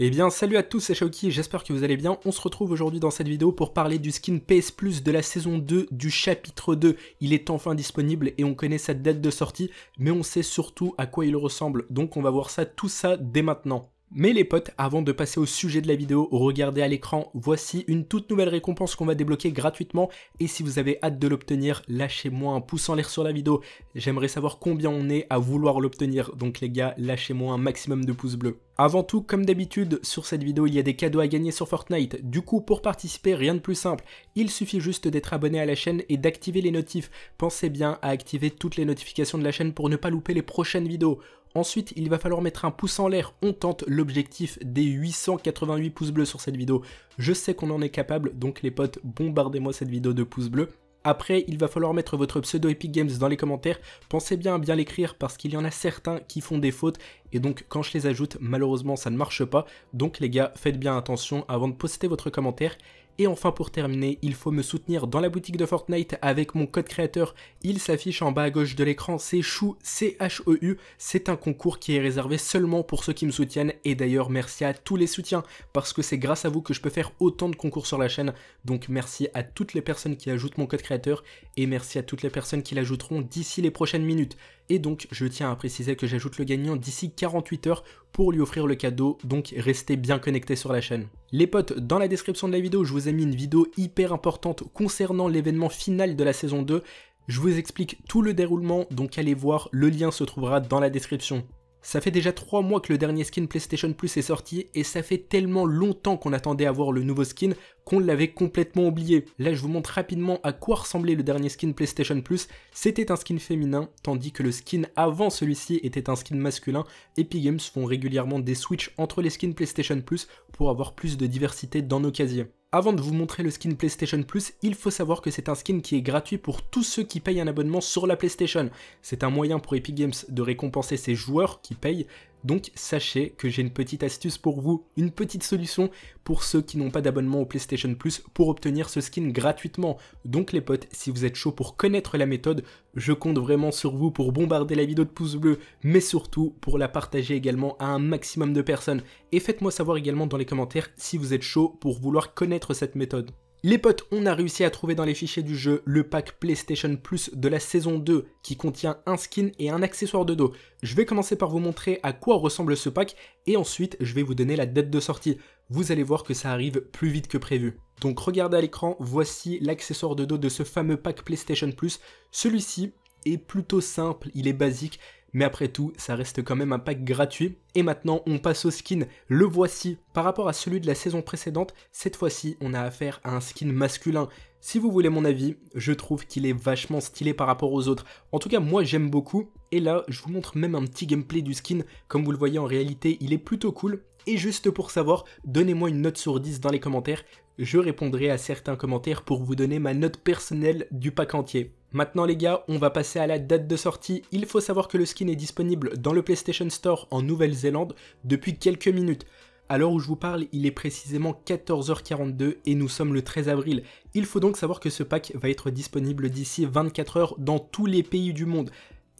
Eh bien salut à tous, c'est Shaoki, j'espère que vous allez bien. On se retrouve aujourd'hui dans cette vidéo pour parler du skin PS Plus de la saison 2 du chapitre 2. Il est enfin disponible et on connaît sa date de sortie, mais on sait surtout à quoi il ressemble. Donc on va voir ça, tout ça dès maintenant. Mais les potes, avant de passer au sujet de la vidéo, regardez à l'écran, voici une toute nouvelle récompense qu'on va débloquer gratuitement et si vous avez hâte de l'obtenir, lâchez-moi un pouce en l'air sur la vidéo. J'aimerais savoir combien on est à vouloir l'obtenir, donc les gars, lâchez-moi un maximum de pouces bleus. Avant tout, comme d'habitude, sur cette vidéo, il y a des cadeaux à gagner sur Fortnite. Du coup, pour participer, rien de plus simple. Il suffit juste d'être abonné à la chaîne et d'activer les notifs. Pensez bien à activer toutes les notifications de la chaîne pour ne pas louper les prochaines vidéos. Ensuite, il va falloir mettre un pouce en l'air, on tente l'objectif des 888 pouces bleus sur cette vidéo. Je sais qu'on en est capable, donc les potes, bombardez-moi cette vidéo de pouces bleus. Après, il va falloir mettre votre pseudo Epic Games dans les commentaires. Pensez bien à bien l'écrire parce qu'il y en a certains qui font des fautes et donc quand je les ajoute, malheureusement ça ne marche pas. Donc les gars, faites bien attention avant de poster votre commentaire. Et enfin pour terminer, il faut me soutenir dans la boutique de Fortnite avec mon code créateur, il s'affiche en bas à gauche de l'écran, c'est CHOU, c h e u c'est un concours qui est réservé seulement pour ceux qui me soutiennent, et d'ailleurs merci à tous les soutiens, parce que c'est grâce à vous que je peux faire autant de concours sur la chaîne, donc merci à toutes les personnes qui ajoutent mon code créateur, et merci à toutes les personnes qui l'ajouteront d'ici les prochaines minutes. Et donc, je tiens à préciser que j'ajoute le gagnant d'ici 48 heures pour lui offrir le cadeau, donc restez bien connectés sur la chaîne. Les potes, dans la description de la vidéo, je vous ai mis une vidéo hyper importante concernant l'événement final de la saison 2. Je vous explique tout le déroulement, donc allez voir, le lien se trouvera dans la description. Ça fait déjà 3 mois que le dernier skin PlayStation Plus est sorti et ça fait tellement longtemps qu'on attendait à voir le nouveau skin qu'on l'avait complètement oublié. Là je vous montre rapidement à quoi ressemblait le dernier skin PlayStation Plus. C'était un skin féminin tandis que le skin avant celui-ci était un skin masculin. Epic Games font régulièrement des switches entre les skins PlayStation Plus pour avoir plus de diversité dans nos casiers. Avant de vous montrer le skin PlayStation Plus, il faut savoir que c'est un skin qui est gratuit pour tous ceux qui payent un abonnement sur la PlayStation. C'est un moyen pour Epic Games de récompenser ses joueurs qui payent, donc sachez que j'ai une petite astuce pour vous, une petite solution pour ceux qui n'ont pas d'abonnement au PlayStation Plus pour obtenir ce skin gratuitement. Donc les potes, si vous êtes chaud pour connaître la méthode, je compte vraiment sur vous pour bombarder la vidéo de pouces bleus, mais surtout pour la partager également à un maximum de personnes. Et faites-moi savoir également dans les commentaires si vous êtes chaud pour vouloir connaître cette méthode. Les potes, on a réussi à trouver dans les fichiers du jeu le pack PlayStation Plus de la saison 2 qui contient un skin et un accessoire de dos. Je vais commencer par vous montrer à quoi ressemble ce pack et ensuite je vais vous donner la date de sortie. Vous allez voir que ça arrive plus vite que prévu. Donc regardez à l'écran, voici l'accessoire de dos de ce fameux pack PlayStation Plus. Celui-ci est plutôt simple, il est basique mais après tout, ça reste quand même un pack gratuit. Et maintenant, on passe au skin. Le voici. Par rapport à celui de la saison précédente, cette fois-ci, on a affaire à un skin masculin. Si vous voulez mon avis, je trouve qu'il est vachement stylé par rapport aux autres. En tout cas, moi j'aime beaucoup. Et là, je vous montre même un petit gameplay du skin. Comme vous le voyez en réalité, il est plutôt cool. Et juste pour savoir, donnez-moi une note sur 10 dans les commentaires. Je répondrai à certains commentaires pour vous donner ma note personnelle du pack entier. Maintenant les gars, on va passer à la date de sortie. Il faut savoir que le skin est disponible dans le PlayStation Store en Nouvelle-Zélande depuis quelques minutes. À l'heure où je vous parle, il est précisément 14h42 et nous sommes le 13 avril. Il faut donc savoir que ce pack va être disponible d'ici 24 heures dans tous les pays du monde.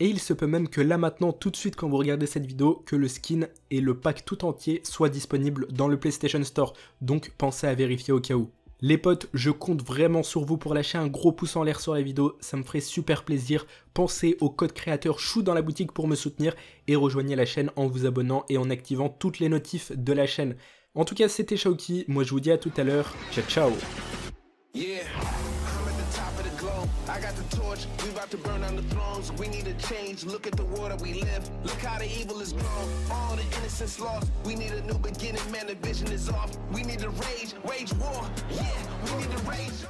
Et il se peut même que là maintenant, tout de suite quand vous regardez cette vidéo, que le skin et le pack tout entier soient disponibles dans le PlayStation Store, donc pensez à vérifier au cas où. Les potes, je compte vraiment sur vous pour lâcher un gros pouce en l'air sur la vidéo, ça me ferait super plaisir. Pensez au code créateur chou dans la boutique pour me soutenir et rejoignez la chaîne en vous abonnant et en activant toutes les notifs de la chaîne. En tout cas, c'était Shaoki. moi je vous dis à tout à l'heure, ciao ciao I got the torch, we about to burn down the thrones. We need a change, look at the world that we live. Look how the evil is grown, all the innocence lost. We need a new beginning, man, the vision is off. We need to rage, wage war, yeah, we need to rage.